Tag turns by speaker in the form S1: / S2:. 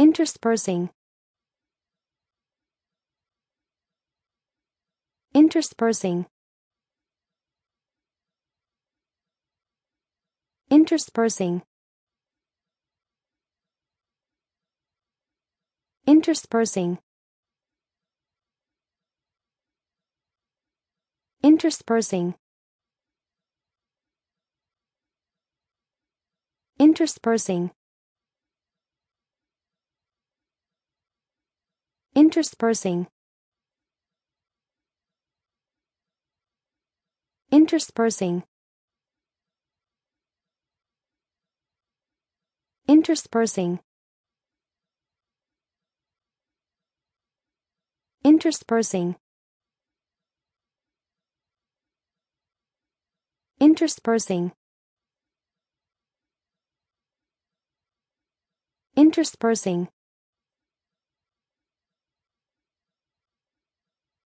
S1: interspersing interspersing interspersing interspersing interspersing interspersing Interspersing Interspersing Interspersing Interspersing Interspersing Interspersing